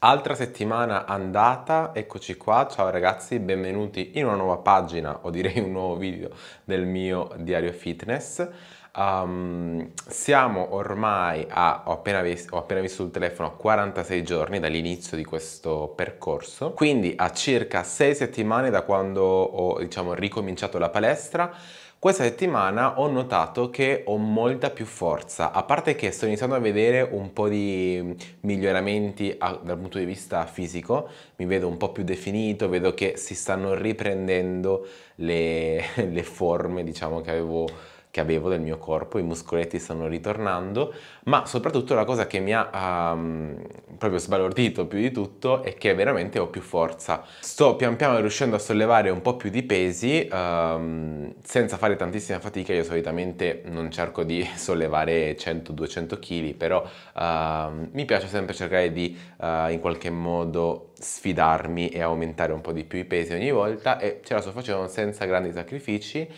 Altra settimana andata, eccoci qua, ciao ragazzi, benvenuti in una nuova pagina o direi un nuovo video del mio diario fitness. Um, siamo ormai a, ho appena, visto, ho appena, visto sul telefono, 46 giorni dall'inizio di questo percorso, quindi a circa 6 settimane da quando ho diciamo, ricominciato la palestra questa settimana ho notato che ho molta più forza, a parte che sto iniziando a vedere un po' di miglioramenti a, dal punto di vista fisico, mi vedo un po' più definito, vedo che si stanno riprendendo le, le forme diciamo che avevo che avevo del mio corpo, i muscoletti stanno ritornando, ma soprattutto la cosa che mi ha um, proprio sbalordito più di tutto è che veramente ho più forza. Sto pian piano riuscendo a sollevare un po' più di pesi um, senza fare tantissima fatica, io solitamente non cerco di sollevare 100-200 kg, però uh, mi piace sempre cercare di uh, in qualche modo sfidarmi e aumentare un po' di più i pesi ogni volta e ce la sto facendo senza grandi sacrifici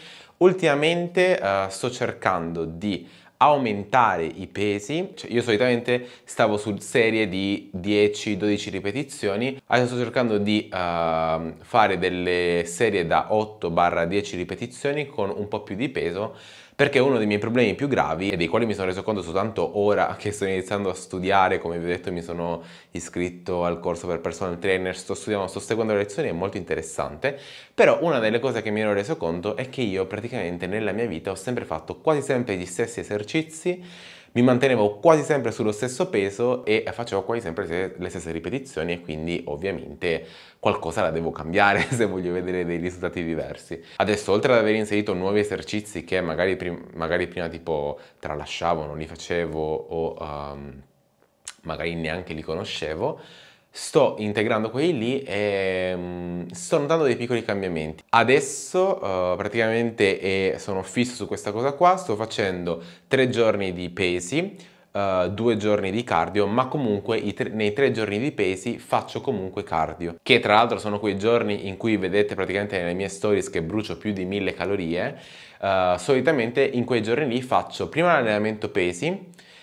Ultimamente eh, sto cercando di aumentare i pesi, cioè io solitamente stavo su serie di 10-12 ripetizioni, adesso sto cercando di uh, fare delle serie da 8-10 ripetizioni con un po' più di peso perché uno dei miei problemi più gravi e dei quali mi sono reso conto soltanto ora che sto iniziando a studiare, come vi ho detto mi sono iscritto al corso per personal trainer, sto studiando, sto seguendo le lezioni, è molto interessante, però una delle cose che mi ero reso conto è che io praticamente nella mia vita ho sempre fatto quasi sempre gli stessi esercizi mi mantenevo quasi sempre sullo stesso peso e facevo quasi sempre le stesse ripetizioni e quindi ovviamente qualcosa la devo cambiare se voglio vedere dei risultati diversi. Adesso oltre ad aver inserito nuovi esercizi che magari, prim magari prima tipo tralasciavo, non li facevo o um, magari neanche li conoscevo, sto integrando quelli lì e mm, sto notando dei piccoli cambiamenti. Adesso uh, praticamente eh, sono fisso su questa cosa qua, sto facendo tre giorni di pesi, Uh, due giorni di cardio, ma comunque tre, nei tre giorni di pesi faccio comunque cardio, che tra l'altro sono quei giorni in cui vedete praticamente nelle mie stories che brucio più di mille calorie, uh, solitamente in quei giorni lì faccio prima l'allenamento pesi,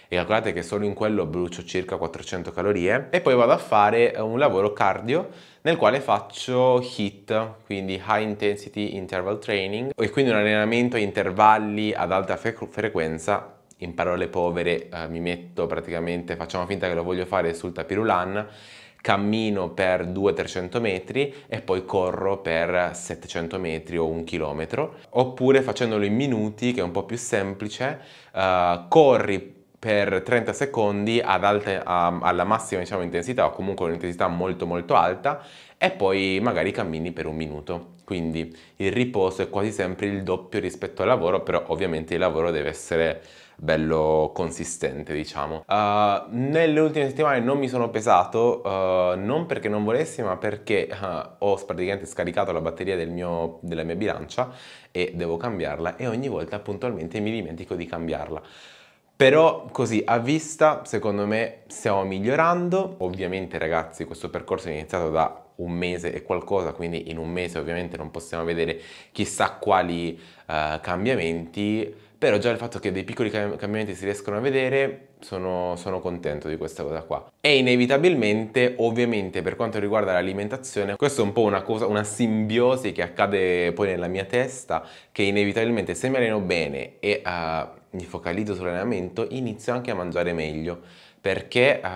e calcolate che solo in quello brucio circa 400 calorie e poi vado a fare eh, un lavoro cardio nel quale faccio HIT, quindi High Intensity Interval Training e quindi un allenamento a intervalli ad alta fre- frequenza in parole povere eh, mi metto praticamente, facciamo finta che lo voglio fare sul tapirulan, cammino per 200-300 metri e poi corro per 700 metri o un chilometro, oppure facendolo in minuti, che è un po' più semplice, eh, corri per 30 secondi ad alte, a, alla massima diciamo, intensità o comunque un'intensità molto molto alta e poi magari cammini per un minuto. Quindi il riposo è quasi sempre il doppio rispetto al lavoro, però ovviamente il lavoro deve essere bello consistente diciamo uh, nelle ultime settimane non mi sono pesato uh, non perché non volessi ma perché uh, ho praticamente scaricato la batteria del mio, della mia bilancia e devo cambiarla e ogni volta puntualmente mi dimentico di cambiarla però così a vista secondo me stiamo migliorando. Ovviamente ragazzi questo percorso è iniziato da un mese e qualcosa, quindi in un mese ovviamente non possiamo vedere chissà quali uh, cambiamenti, però già il fatto che dei piccoli cambiamenti si riescono a vedere sono, sono contento di questa cosa qua. E inevitabilmente, ovviamente per quanto riguarda l'alimentazione, questa è un po' una cosa, una simbiosi che accade poi nella mia testa, che inevitabilmente se mi alleno bene e... Uh, mi focalizzo sull'allenamento, inizio anche a mangiare meglio perché uh,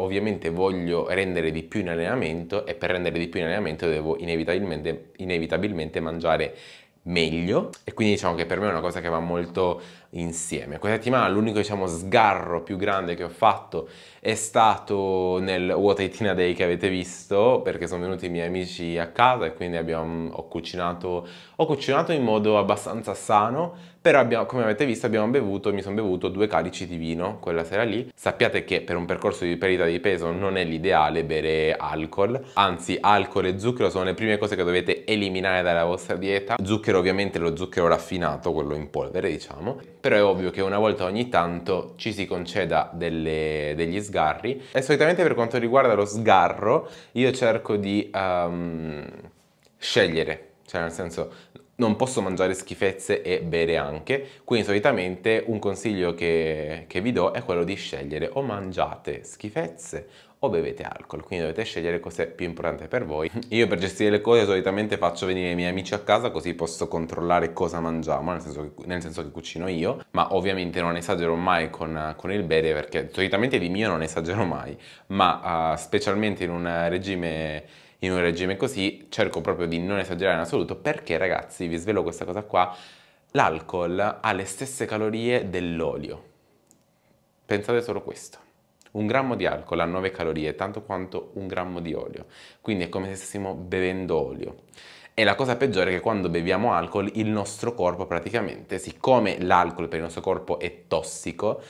ovviamente voglio rendere di più in allenamento e per rendere di più in allenamento devo inevitabilmente, inevitabilmente mangiare meglio e quindi diciamo che per me è una cosa che va molto insieme. Questa settimana l'unico diciamo, sgarro più grande che ho fatto è stato nel What I Tina Day che avete visto perché sono venuti i miei amici a casa e quindi abbiamo, ho, cucinato, ho cucinato in modo abbastanza sano però abbiamo, come avete visto abbiamo bevuto, mi sono bevuto due calici di vino quella sera lì. Sappiate che per un percorso di perdita di peso non è l'ideale bere alcol, anzi alcol e zucchero sono le prime cose che dovete eliminare dalla vostra dieta. Zucchero ovviamente lo zucchero raffinato, quello in polvere diciamo, però è ovvio che una volta ogni tanto ci si conceda delle, degli sgarri e solitamente per quanto riguarda lo sgarro io cerco di um, scegliere, cioè nel senso non posso mangiare schifezze e bere anche, quindi solitamente un consiglio che, che, vi do è quello di scegliere o mangiate schifezze o bevete alcol, quindi dovete scegliere cos'è più importante per voi. Io per gestire le cose solitamente faccio venire i miei amici a casa così posso controllare cosa mangiamo, nel senso che, nel senso che cucino io, ma ovviamente non esagero mai con, con, il bere perché solitamente di mio non esagero mai, ma uh, specialmente in un regime in un regime così, cerco proprio di non esagerare in assoluto perché ragazzi, vi svelo questa cosa qua, l'alcol ha le stesse calorie dell'olio. Pensate solo questo. Un grammo di alcol ha 9 calorie, tanto quanto un grammo di olio. Quindi è come se stessimo bevendo olio. E la cosa peggiore è che quando beviamo alcol il nostro corpo praticamente, siccome l'alcol per il nostro corpo è tossico,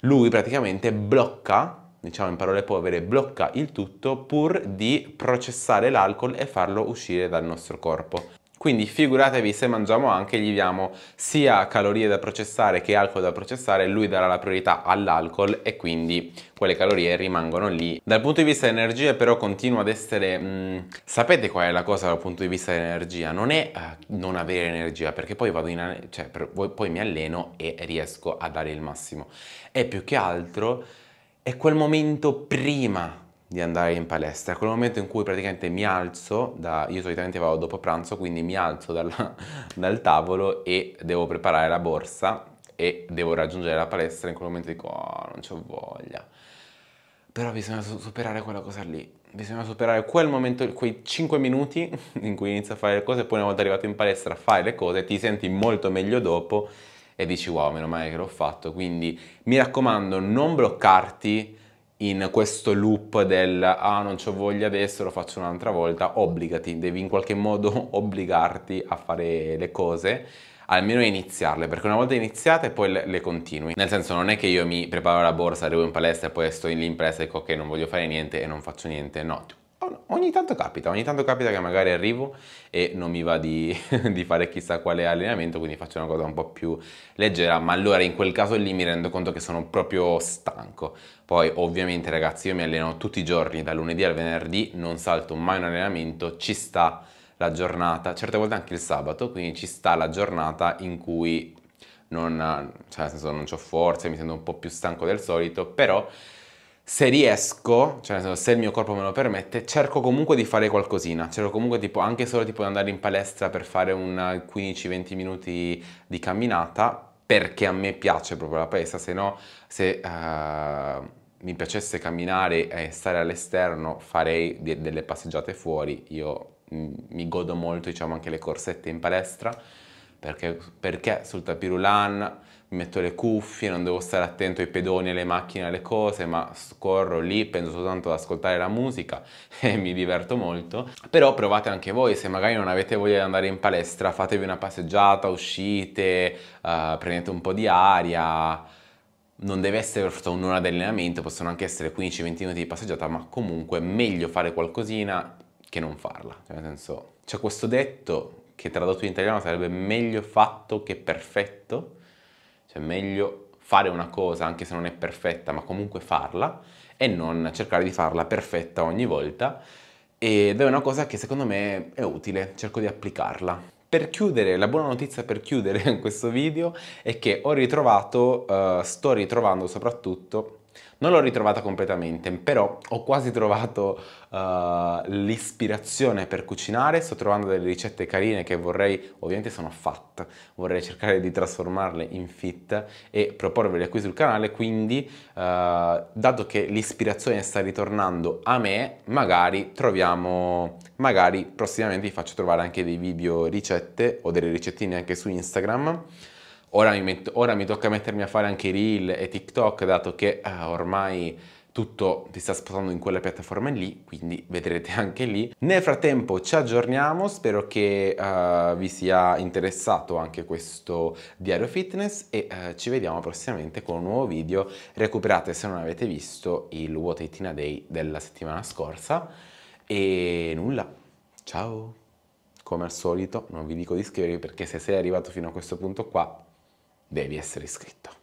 lui praticamente blocca diciamo in parole povere, blocca il tutto pur di processare l'alcol e farlo uscire dal nostro corpo. Quindi figuratevi se mangiamo anche, gli diamo sia calorie da processare che alcol da processare, lui darà la priorità all'alcol e quindi quelle calorie rimangono lì. Dal punto di vista energia però continua ad essere... Mh, mm, sapete qual è la cosa dal punto di vista dell'energia? Non è uh, non avere energia perché poi, in, cioè, per, poi mi alleno e riesco a dare il massimo. È più che altro è quel momento prima di andare in palestra, quel momento in cui praticamente mi alzo, da, io solitamente vado dopo pranzo, quindi mi alzo dalla, dal tavolo e devo preparare la borsa e devo raggiungere la palestra, in quel momento dico oh, non ho voglia. Però bisogna superare quella cosa lì, bisogna superare quel momento, quei 5 minuti in cui inizi a fare le cose e poi una volta arrivato in palestra fai le cose, ti senti molto meglio dopo e dici wow, meno male che l'ho fatto. Quindi mi raccomando, non bloccarti in questo loop del ah non ho voglia adesso, lo faccio un'altra volta, obbligati, devi in qualche modo obbligarti a fare le cose almeno iniziarle, perché una volta iniziate poi le, le, continui. Nel senso non è che io mi preparo la borsa, arrivo in palestra e poi sto in lì palestra e dico ok non voglio fare niente e non faccio niente, no, ogni tanto capita, ogni tanto capita che magari arrivo e non mi va di, di, fare chissà quale allenamento, quindi faccio una cosa un po' più leggera, ma allora in quel caso lì mi rendo conto che sono proprio stanco. Poi ovviamente ragazzi io mi alleno tutti i giorni, dal lunedì al venerdì, non salto mai un allenamento, ci sta la giornata, certe volte anche il sabato, quindi ci sta la giornata in cui non, cioè nel senso non ho forze, mi sento un po' più stanco del solito, però se riesco, cioè se il mio corpo me lo permette, cerco comunque di fare qualcosina, cerco comunque tipo anche solo tipo di andare in palestra per fare un 15-20 minuti di camminata perché a me piace proprio la palestra, se no se uh, mi piacesse camminare e stare all'esterno farei de- delle passeggiate fuori, io mm, mi godo molto diciamo anche le corsette in palestra perché, perché sul tapirulan mi metto le cuffie, non devo stare attento ai pedoni, alle macchine, alle cose, ma scorro lì, penso soltanto ad ascoltare la musica e mi diverto molto. Però provate anche voi, se magari non avete voglia di andare in palestra, fatevi una passeggiata, uscite, uh, prendete un po' di aria. Non deve essere per un'ora di allenamento, possono anche essere 15-20 minuti di passeggiata, ma comunque è meglio fare qualcosina che non farla. Cioè, nel senso, c'è questo detto che tradotto in italiano sarebbe meglio fatto che perfetto, cioè meglio fare una cosa anche se non è perfetta, ma comunque farla e non cercare di farla perfetta ogni volta. Ed è una cosa che secondo me è utile, cerco di applicarla. Per chiudere, la buona notizia per chiudere questo video è che ho ritrovato, uh, sto ritrovando soprattutto non l'ho ritrovata completamente, però ho quasi trovato uh, l'ispirazione per cucinare, sto trovando delle ricette carine che vorrei, ovviamente sono fatte, vorrei cercare di trasformarle in fit e proporvele qui sul canale, quindi uh, dato che l'ispirazione sta ritornando a me, magari troviamo, magari prossimamente vi faccio trovare anche dei video ricette o delle ricettine anche su Instagram. Ora mi, metto, ora mi, tocca mettermi a fare anche reel e TikTok, dato che eh, ormai tutto ti sta spostando in quella piattaforma lì, quindi vedrete anche lì. Nel frattempo ci aggiorniamo, spero che eh, vi sia interessato anche questo diario fitness e eh, ci vediamo prossimamente con un nuovo video. Recuperate se non avete visto il What 18 Day della settimana scorsa e nulla, ciao! Come al solito non vi dico di iscrivervi perché se sei arrivato fino a questo punto qua devi essere iscritto.